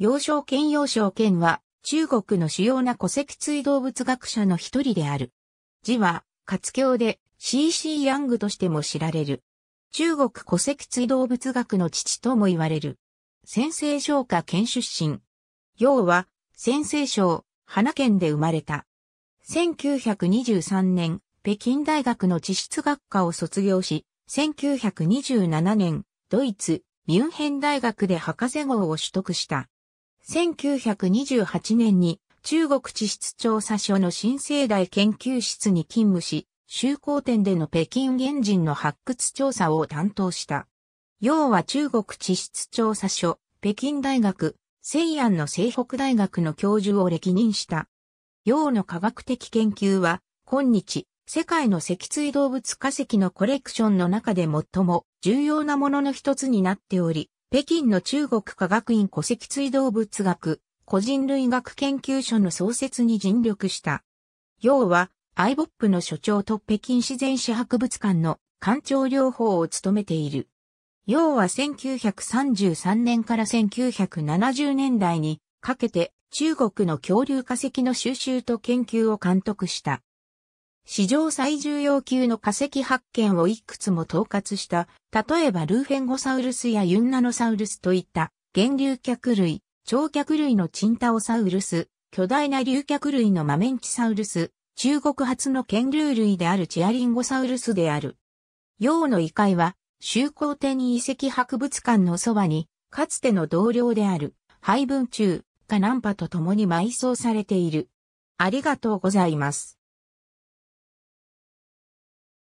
幼少犬幼少犬は、中国の主要な戸籍追動物学者の一人である。字は、活教で、CC ヤングとしても知られる。中国戸籍追動物学の父とも言われる。先生省下県出身。要は、先生省、花県で生まれた。1923年、北京大学の地質学科を卒業し、1927年、ドイツ、ミュンヘン大学で博士号を取得した。1928年に中国地質調査所の新生代研究室に勤務し、修行店での北京原人の発掘調査を担当した。要は中国地質調査所、北京大学、西安の西北大学の教授を歴任した。要の科学的研究は、今日、世界の脊椎動物化石のコレクションの中で最も重要なものの一つになっており、北京の中国科学院戸籍追動物学、個人類学研究所の創設に尽力した。要は、IBOP の所長と北京自然史博物館の館長療法を務めている。要は1933年から1970年代にかけて中国の恐竜化石の収集と研究を監督した。史上最重要級の化石発見をいくつも統括した、例えばルーフェンゴサウルスやユンナノサウルスといった、原竜脚類、長脚類のチンタオサウルス、巨大な竜脚類のマメンチサウルス、中国初の犬竜類であるチアリンゴサウルスである。洋の遺骸は、秋光天遺跡博物館のそばに、かつての同僚である、配分中、カナンパと共に埋葬されている。ありがとうございます。